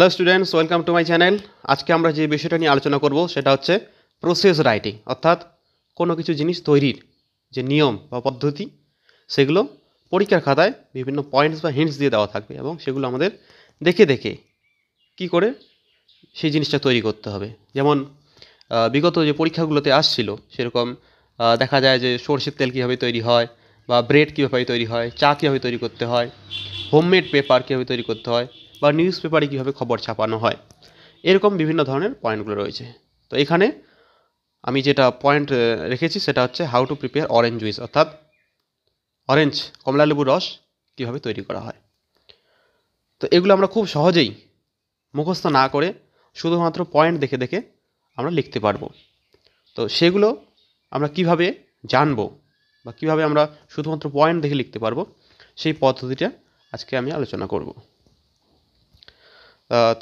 Hello students welcome to my channel আজকে আমরা যে বিষয়টা নিয়ে আলোচনা করব সেটা হচ্ছে প্রসেস রাইটিং অর্থাৎ কোনো কিছু জিনিস তৈরির যে নিয়ম বা পদ্ধতি সেগুলো পরীক্ষার খাতায় বিভিন্ন পয়েন্টস বা হিন্টস দিয়ে দেওয়া থাকবে এবং সেগুলো আমাদের দেখে দেখে কি করে সেই জিনিসটা তৈরি করতে হবে যেমন বিগত যে পরীক্ষাগুলোতে আসছিল সেরকম দেখা যায় যে সর্ষের তেল কীভাবে তৈরি হয় বা ব্রেড কীভাবে তৈরি হয় চা কীভাবে তৈরি করতে হয় হোমমেড পেপার কীভাবে তৈরি করতে হয় বা নিউজ পেপারে কীভাবে খবর ছাপানো হয় এরকম বিভিন্ন ধরনের পয়েন্টগুলো রয়েছে তো এখানে আমি যেটা পয়েন্ট রেখেছি সেটা হচ্ছে how to prepare orange juice অর্থাৎ অরেঞ্জ কমলালেবুর রস কীভাবে তৈরি করা হয় তো এগুলো আমরা খুব সহজেই মুখস্থ না করে শুধুমাত্র পয়েন্ট দেখে দেখে আমরা লিখতে পারবো তো সেগুলো আমরা কিভাবে জানবো বা কিভাবে আমরা শুধুমাত্র পয়েন্ট দেখে লিখতে পারবো সেই পদ্ধতিটা আজকে আমি আলোচনা করব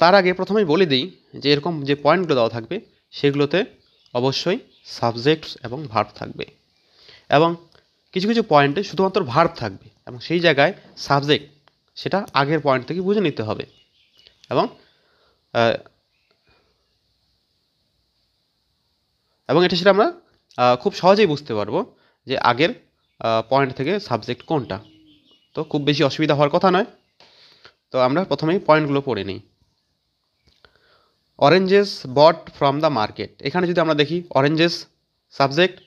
তার আগে প্রথমেই বলে দিই যে এরকম যে পয়েন্টগুলো দেওয়া থাকবে সেগুলোতে অবশ্যই সাবজেক্টস এবং ভার্ব থাকবে এবং কিছু কিছু পয়েন্টে শুধুমাত্র ভার্ব থাকবে এবং সেই জায়গায় সাবজেক্ট সেটা আগের পয়েন্ট থেকে বুঝে নিতে হবে এবং এবং এটা সেটা আমরা খুব সহজেই বুঝতে পারবো যে আগের পয়েন্ট থেকে সাবজেক্ট কোনটা তো খুব বেশি অসুবিধা হওয়ার কথা নয় তো আমরা প্রথমেই পয়েন্টগুলো পড়ে নিই oranges bought from the market এখানে যদি আমরা দেখি অরেঞ্জেস সাবজেক্ট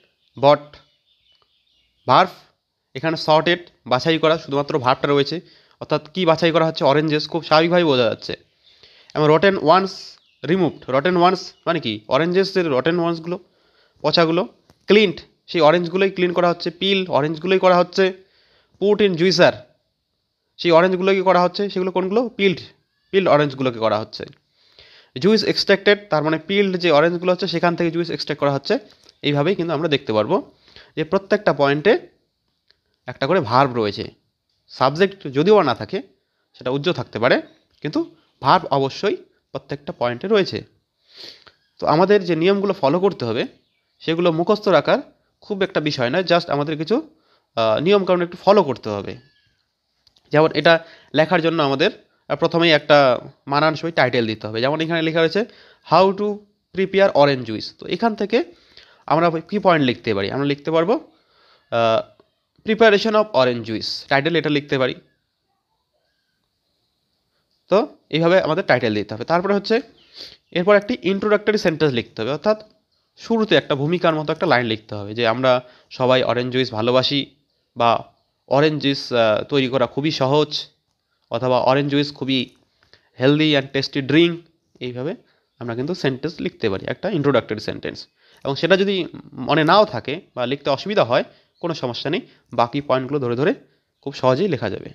বট ভার্ফ এখানে শর্টেড বাছাই করা শুধুমাত্র ভার্ভটা রয়েছে অর্থাৎ কী বাছাই করা হচ্ছে অরেঞ্জেস খুব স্বাভাবিকভাবেই বোঝা যাচ্ছে এবং rotten ones removed rotten ones মানে কি অরেঞ্জেসের রটেন ওয়ান্সগুলো পচাগুলো ক্লিন্ট সেই অরেঞ্জগুলোই ক্লিন করা হচ্ছে পিল অরেঞ্জগুলোই করা হচ্ছে পুট ইন জুইসার সেই অরেঞ্জগুলোকে করা হচ্ছে সেগুলো কোনগুলো পিল্ড পিল্ড অরেঞ্জগুলোকে করা হচ্ছে জুইস এক্সট্রাক্টেড তার মানে পিল্ড যে অরেঞ্জগুলো হচ্ছে সেখান থেকে জুইস এক্সট্রাক্ট করা হচ্ছে এইভাবেই কিন্তু আমরা দেখতে পারবো যে প্রত্যেকটা পয়েন্টে একটা করে ভার্ব রয়েছে সাবজেক্ট যদিও না থাকে সেটা উজ্জ্বল থাকতে পারে কিন্তু ভার্ব অবশ্যই প্রত্যেকটা পয়েন্টে রয়েছে তো আমাদের যে নিয়মগুলো ফলো করতে হবে সেগুলো মুখস্থ রাখার খুব একটা বিষয় নয় জাস্ট আমাদের কিছু নিয়মকানুন একটু ফলো করতে হবে যেমন এটা লেখার জন্য আমাদের প্রথমেই একটা মানানসই টাইটেল দিতে হবে যেমন এখানে লেখা রয়েছে how to prepare orange juice তো এখান থেকে আমরা কি পয়েন্ট লিখতে পারি আমরা লিখতে পারবো preparation of orange juice title এটা লিখতে পারি তো এইভাবে আমাদের টাইটেল দিতে হবে তারপরে হচ্ছে এরপর একটি ইন্ট্রোডাক্টরি সেন্টেন্স লিখতে হবে অর্থাৎ শুরুতে একটা ভূমিকার মতো একটা লাইন লিখতে হবে যে আমরা সবাই অরেঞ্জ জুইস ভালোবাসি বা অরেঞ্জ জুইস তৈরি করা খুবই সহজ অথবা অরেঞ্জ জুইস খুবই হেলদি অ্যান্ড টেস্টি ড্রিঙ্ক এইভাবে আমরা কিন্তু সেন্টেন্স লিখতে পারি একটা ইন্ট্রোডাক্টরি সেন্টেন্স এবং সেটা যদি মনে নাও থাকে বা লিখতে অসুবিধা হয় কোনো সমস্যা নেই বাকি পয়েন্টগুলো ধরে ধরে খুব সহজেই লেখা যাবে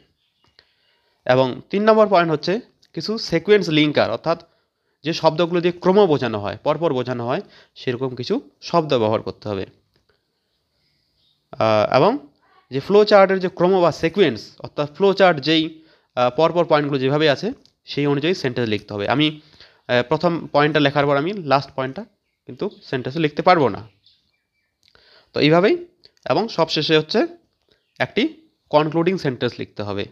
এবং তিন নম্বর পয়েন্ট হচ্ছে কিছু সেকুয়েন্স লিঙ্কার অর্থাৎ যে শব্দগুলো দিয়ে ক্রম বোঝানো হয় পরপর বোঝানো হয় সেরকম কিছু শব্দ ব্যবহার করতে হবে এবং যে ফ্লো চার্টের যে ক্রম বা সেকুয়েন্স অর্থাৎ ফ্লো চার্ট যেই পরপর পয়েন্টগুলো যেভাবে আছে সেই অনুযায়ী সেন্টেন্স লিখতে হবে আমি প্রথম পয়েন্টটা লেখার পর আমি লাস্ট পয়েন্টটা কিন্তু সেন্টেন্সে লিখতে পারবো না তো এইভাবেই এবং সবশেষে হচ্ছে একটি কনক্লুডিং সেন্টেন্স লিখতে হবে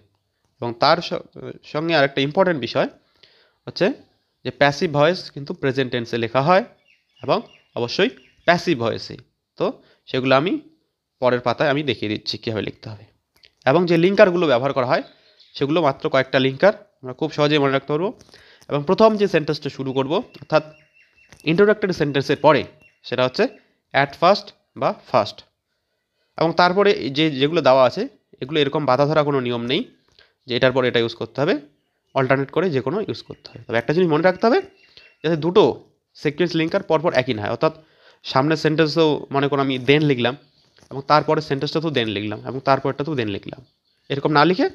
এবং তার সঙ্গে আরেকটা ইম্পর্টেন্ট বিষয় হচ্ছে যে প্যাসিভ ভয়েস কিন্তু প্রেজেন্ট টেন্সে লেখা হয় এবং অবশ্যই প্যাসিভ ভয়েসে তো সেগুলো আমি পরের পাতায় আমি দেখিয়ে দিচ্ছি কীভাবে লিখতে হবে এবং যে লিঙ্কারগুলো ব্যবহার করা হয় সেগুলো মাত্র কয়েকটা লিঙ্কার আমরা খুব সহজেই মনে রাখতে পারবো এবং প্রথম যে সেন্টেন্সটা শুরু করব অর্থাৎ ইন্ট্রোডাক্টরি সেন্টেন্সের পরে সেটা হচ্ছে অ্যাট ফার্স্ট বা ফার্স্ট এবং তারপরে যে যেগুলো দেওয়া আছে এগুলো এরকম বাধা ধরা কোনো নিয়ম নেই যে এটার পরে এটা ইউজ করতে হবে অল্টারনেট করে যে কোনো ইউজ করতে হবে তবে একটা জিনিস মনে রাখতে হবে যাতে দুটো সিকোয়েন্স লিঙ্কার পরপর একই না হয় অর্থাৎ সামনের সেন্টেন্সও মনে করো আমি দেন লিখলাম এবং তারপরে সেন্টেন্সটা তো দেন লিখলাম এবং তারপরটা তো দেন লিখলাম এরকম না লিখে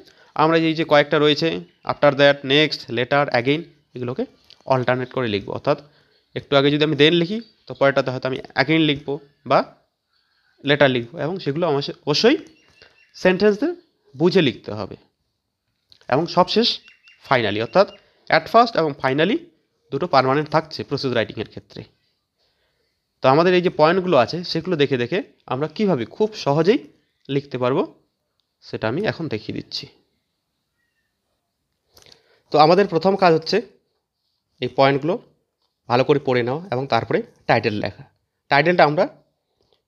আমরা এই যে কয়েকটা রয়েছে after that next letter again এগুলোকে অল্টারনেট করে লিখবো অর্থাৎ একটু আগে যদি আমি দেন লিখি তো পরেরটাতে হয়তো আমি অ্যাগেইন লিখবো বা লেটার লিখবো এবং সেগুলো আমার অবশ্যই সেন্টেন্সদের বুঝে লিখতে হবে এবং সবশেষ ফাইনালি অর্থাৎ অ্যাট ফার্স্ট এবং ফাইনালি দুটো পারমানেন্ট থাকছে প্রসেস রাইটিংয়ের ক্ষেত্রে তো আমাদের এই যে পয়েন্টগুলো আছে সেগুলো দেখে দেখে আমরা কিভাবে খুব সহজেই লিখতে পারবো সেটা আমি এখন দেখিয়ে দিচ্ছি তো আমাদের প্রথম কাজ হচ্ছে এই পয়েন্টগুলো ভালো করে পড়ে নেওয়া এবং তারপরে টাইটেল লেখা টাইটেলটা আমরা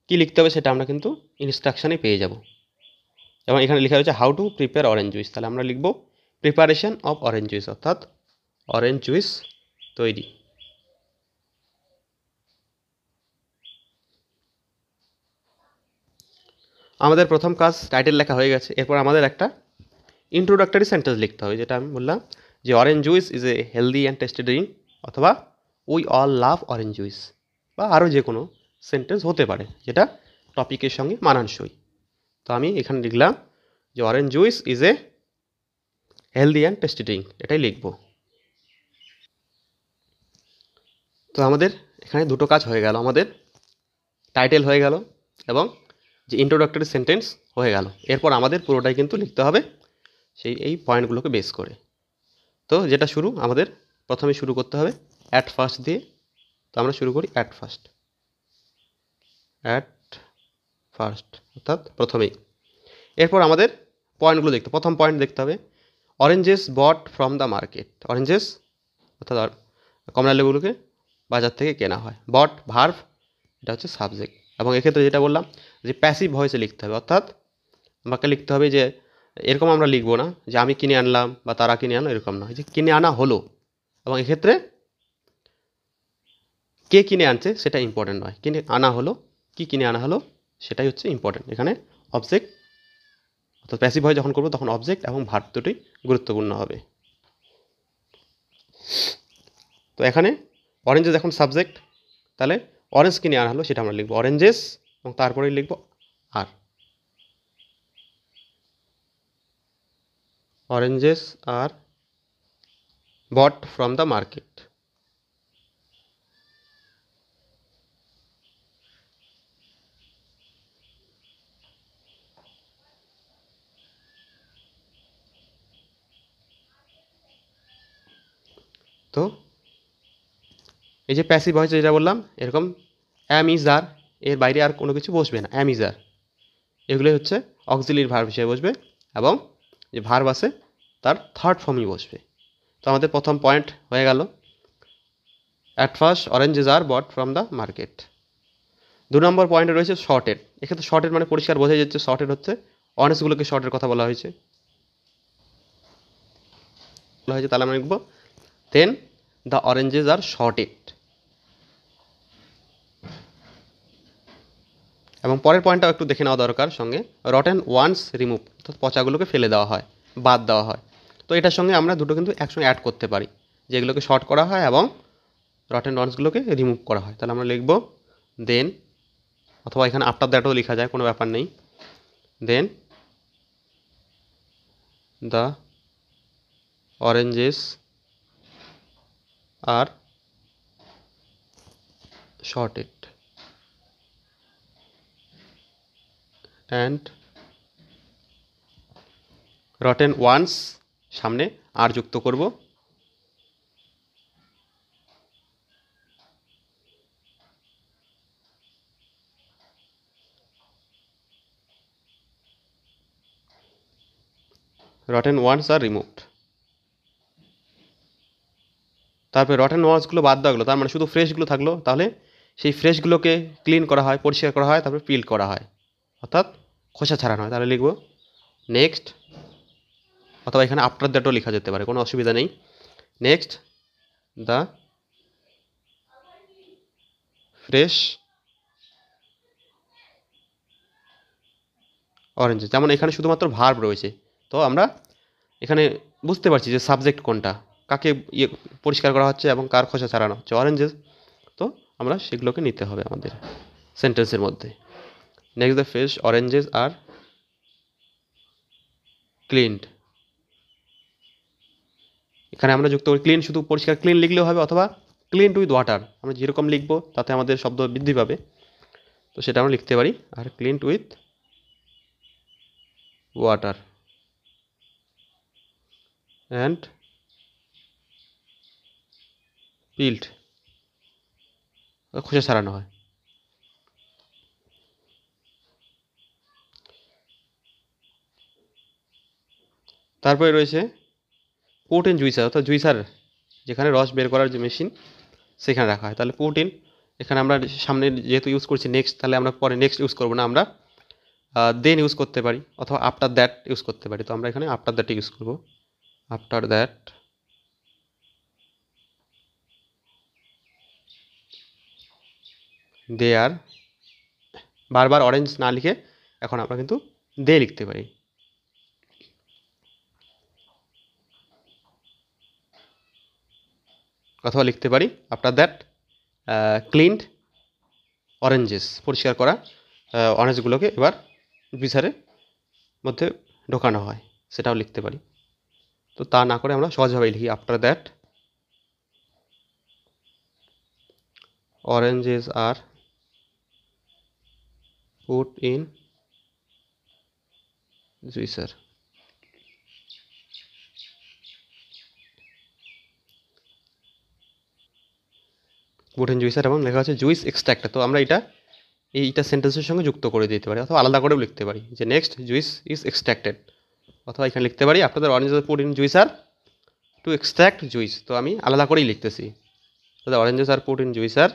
কী লিখতে হবে সেটা আমরা কিন্তু ইনস্ট্রাকশানে পেয়ে যাব এবং এখানে লেখা হয়েছে how to prepare orange juice তাহলে আমরা লিখব প্রিপারেশন অফ অরেঞ্জ জুইস অর্থাৎ অরেঞ্জ জুইস তৈরি আমাদের প্রথম কাজ টাইটেল লেখা হয়ে গেছে এরপর আমাদের একটা ইন্ট্রোডাক্টরি সেন্টেন্স লিখতে হবে যেটা আমি বললাম যে orange juice is a healthy and tasty drink অথবা we all love orange juice বা আরও যে কোনো সেন্টেন্স হতে পারে যেটা টপিকের সঙ্গে মানানসই তো আমি এখানে লিখলাম যে orange juice is a healthy and tasty drink এটাই লিখব তো আমাদের এখানে দুটো কাজ হয়ে গেল আমাদের টাইটেল হয়ে গেল এবং যে ইন্ট্রোডাক্টরি সেন্টেন্স হয়ে গেল এরপর আমাদের পুরোটাই কিন্তু লিখতে হবে সেই এই পয়েন্টগুলোকে বেস করে তো যেটা শুরু আমাদের প্রথমে শুরু করতে হবে অ্যাট ফার্স্ট দিয়ে তো আমরা শুরু করি অ্যাট ফার্স্ট অ্যাট ফার্স্ট অর্থাৎ প্রথমেই এরপর আমাদের পয়েন্টগুলো দেখতে প্রথম পয়েন্ট দেখতে হবে oranges bought from the market oranges অর্থাৎ কমলা লেবুগুলোকে বাজার থেকে কেনা হয় বট ভার্ভ এটা হচ্ছে সাবজেক্ট এবং এক্ষেত্রে যেটা বললাম যে প্যাসিভ ভয়েসে লিখতে হবে অর্থাৎ আমাকে লিখতে হবে যে এরকম আমরা লিখব না যে আমি কিনে আনলাম বা তারা কিনে আনলো এরকম না যে কিনে আনা হলো এবং এক্ষেত্রে কে কিনে আনছে সেটা ইম্পর্টেন্ট নয় কিনে আনা হলো কি কিনে আনা হলো সেটাই হচ্ছে ইম্পর্টেন্ট এখানে অবজেক্ট অর্থাৎ প্যাসিভ হয় যখন করবো তখন অবজেক্ট এবং ভার দুটোই গুরুত্বপূর্ণ হবে তো এখানে অরেঞ্জেস এখন সাবজেক্ট তাহলে অরেঞ্জ কিনে আনা হলো সেটা আমরা লিখবো অরেঞ্জেস এবং তারপরেই লিখবো আর oranges are bought from the market. তো এই যে প্যাসিভ ভয়েস যেটা বললাম এরকম অ্যাম ইজ আর এর বাইরে আর কোনো কিছু বসবে না অ্যাম ইজ আর এগুলোই হচ্ছে অক্সিলির ভার্ব হিসেবে বসবে এবং যে ভার্ব আছে তার থার্ড ফর্মই বসবে তো আমাদের প্রথম পয়েন্ট হয়ে গেল at first oranges are bought from the market দু নম্বর পয়েন্টে রয়েছে শর্টের এক্ষেত্রে শর্টের মানে পরিষ্কার বোঝা যাচ্ছে শর্টের হচ্ছে অরেঞ্জগুলোকে শর্টের কথা বলা হয়েছে বলা হয়েছে তাহলে আমি লিখব then the oranges are sorted এবং পরের পয়েন্টটাও একটু দেখে নেওয়া দরকার সঙ্গে রটেন ওয়ান্স রিমুভ অর্থাৎ পচাগুলোকে ফেলে দেওয়া হয় বাদ দেওয়া হয় তো এটার সঙ্গে আমরা দুটো কিন্তু একসঙ্গে অ্যাড করতে পারি যেগুলোকে শর্ট করা হয় এবং রট অ্যান্ড রনসগুলোকে রিমুভ করা হয় তাহলে আমরা লিখব দেন অথবা এখানে আফটার দ্যাটও লেখা যায় কোনো ব্যাপার নেই then the oranges are sorted and rotten ones সামনে আর যুক্ত করব রটেন ওয়ান্স আর রিমুভড তারপরে রটেন ওয়ান্সগুলো বাদ দেওয়া গেলো তার মানে শুধু ফ্রেশগুলো থাকলো তাহলে সেই ফ্রেশগুলোকে ক্লিন করা হয় পরিষ্কার করা হয় তারপরে পিল করা হয় অর্থাৎ খোসা ছাড়ানো হয় তাহলে লিখব নেক্সট অথবা এখানে আফটার দ্যাটও লেখা যেতে পারে কোনো অসুবিধা নেই নেক্সট দ্য ফ্রেশ অরেঞ্জ যেমন এখানে শুধুমাত্র ভার্ব রয়েছে তো আমরা এখানে বুঝতে পারছি যে সাবজেক্ট কোনটা কাকে ইয়ে পরিষ্কার করা হচ্ছে এবং কার খোসা ছাড়ানো হচ্ছে অরেঞ্জেস তো আমরা সেগুলোকে নিতে হবে আমাদের সেন্টেন্সের মধ্যে next the fresh oranges are cleaned এখানে আমরা যুক্ত করি ক্লিন শুধু পরিষ্কার ক্লিন লিখলেও হবে অথবা ক্লিন উইথ ওয়াটার আমরা যেরকম লিখব তাতে আমাদের শব্দ বৃদ্ধি পাবে তো সেটা আমরা লিখতে পারি are clean with water and peeled খোসা সারানো হয় তারপরে রয়েছে প্রোটিন জুইসার অর্থাৎ জুইসার যেখানে রস বের করার যে মেশিন সেখানে রাখা হয় তাহলে প্রোটিন এখানে আমরা সামনে যেহেতু ইউজ করছি নেক্সট তাহলে আমরা পরে নেক্সট ইউজ করবো না আমরা দেন ইউজ করতে পারি অথবা আফটার দ্যাট ইউজ করতে পারি তো আমরা এখানে আফটার দ্যাট ইউজ করব আফটার দ্যাট দে আর বারবার অরেঞ্জ না লিখে এখন আমরা কিন্তু দে লিখতে পারি অথবা লিখতে পারি আফটার দ্যাট ক্লিনড অরেঞ্জেস পরিষ্কার করা অরেঞ্জগুলোকে এবার বিচারের মধ্যে ঢোকানো হয় সেটাও লিখতে পারি তো তা না করে আমরা সহজভাবে লিখি after that oranges are put in juicer বুটেন জুইসার এবং লেখা আছে জুইস এক্সট্রাক্ট তো আমরা এটা এইটা সেন্টেন্সের সঙ্গে যুক্ত করে দিতে পারি অথবা আলাদা করেও লিখতে পারি যে নেক্সট জুইস ইজ এক্সট্র্যাক্টেড অথবা এখানে লিখতে পারি আপনাদের orange put in juice are to extract juice তো আমি আলাদা করেই লিখতেছি orange oranges are in in juicer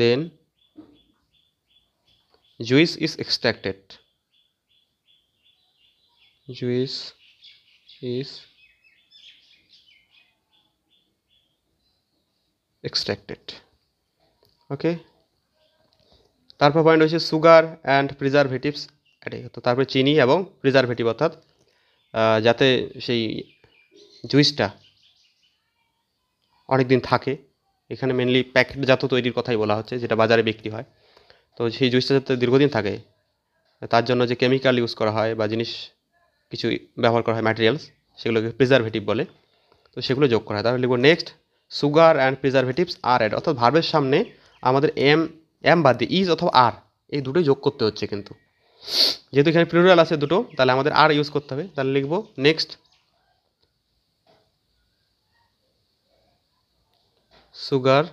then juice is extracted juice is extracted okay তারপর পয়েন্ট হচ্ছে সুগার অ্যান্ড প্রিজারভেটিভস এটাই তো তারপরে চিনি এবং প্রিজারভেটিভ অর্থাৎ যাতে সেই জুইসটা অনেক দিন থাকে এখানে মেনলি প্যাকেটজাত তৈরির কথাই বলা হচ্ছে যেটা বাজারে বিক্রি হয় তো সেই জুইসটা যাতে দীর্ঘদিন থাকে তার জন্য যে কেমিক্যাল ইউজ করা হয় বা জিনিস কিছু ব্যবহার করা হয় ম্যাটেরিয়ালস সেগুলোকে প্রিজারভেটিভ বলে তো সেগুলো যোগ করা হয় তাহলে লিখব next sugar and preservatives are add অর্থাৎ ভার্বের সামনে আমাদের এম এম বাদ দিয়ে ইজ অথবা আর এই দুটোই যোগ করতে হচ্ছে কিন্তু যেহেতু এখানে প্লুরাল আছে দুটো তাহলে আমাদের আর ইউজ করতে হবে তাহলে লিখবো next sugar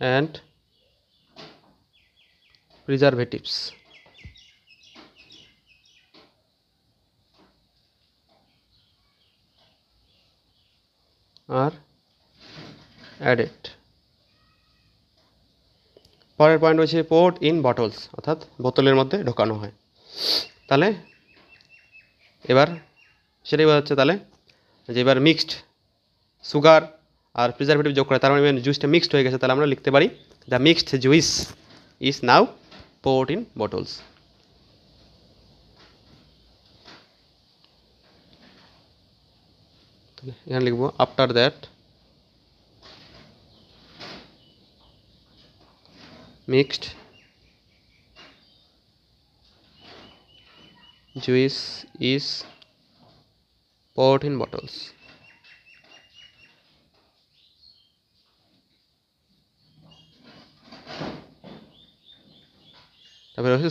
and preservatives are added পরের পয়েন্ট হচ্ছে পোর্ট ইন বটলস অর্থাৎ বোতলের মধ্যে ঢোকানো হয় তাহলে এবার সেটাই বলা হচ্ছে তাহলে যে এবার মিক্সড সুগার আর প্রিজারভেটিভ যোগ করে তার মানে জুসটা মিক্সড হয়ে গেছে তাহলে আমরা লিখতে পারি the mixed juice is now poured in bottles यहाँ लिखब after that mixed juice is put in बटल्स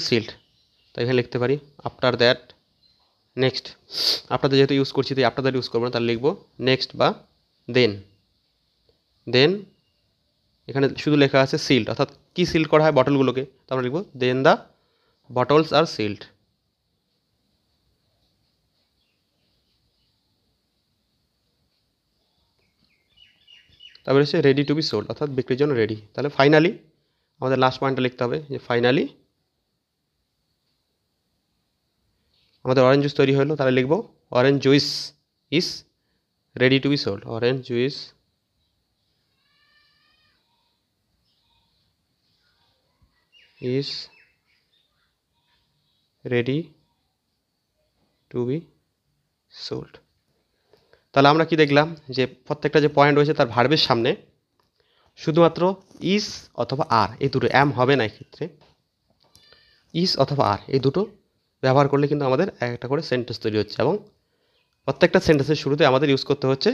sealed तो यह लिखते परि आफ्टर दैट নেক্সট আপনাদের যেহেতু ইউজ করছি তাই আপনাদের ইউজ করবো না তাহলে লিখবো নেক্সট বা দেন দেন এখানে শুধু লেখা আছে সিল্ড অর্থাৎ কী সিল্ড করা হয় বটলগুলোকে তো আমরা লিখবো then the bottles are sealed তারপরে হচ্ছে রেডি টু বি সোল্ড অর্থাৎ বিক্রির জন্য রেডি তাহলে ফাইনালি আমাদের লাস্ট পয়েন্টটা লিখতে হবে যে ফাইনালি আমাদের অরেঞ্জ জুস তৈরি হলো তাহলে লিখবো orange juice is ready to be sold orange juice is ready to be sold তাহলে আমরা কি দেখলাম যে প্রত্যেকটা যে পয়েন্ট রয়েছে তার ভার্বের সামনে শুধুমাত্র ইস অথবা আর এই দুটো অ্যাম হবে না এক্ষেত্রে ইস অথবা আর এই দুটো ব্যবহার করলে কিন্তু আমাদের একটা করে সেন্টেন্স তৈরি হচ্ছে এবং প্রত্যেকটা সেন্টেন্সের শুরুতে আমাদের ইউজ করতে হচ্ছে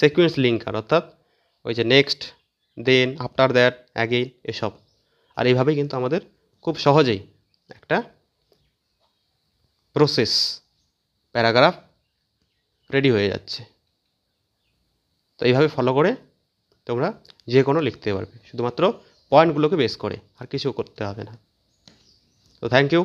সিকুয়েন্স লিঙ্কার অর্থাৎ ওই যে next then after that again এসব আর এইভাবেই কিন্তু আমাদের খুব সহজেই একটা প্রসেস প্যারাগ্রাফ রেডি হয়ে যাচ্ছে তো এইভাবে ফলো করে তোমরা যে কোনো লিখতে পারবে শুধুমাত্র পয়েন্টগুলোকে বেস করে আর কিছু করতে হবে না তো থ্যাংক ইউ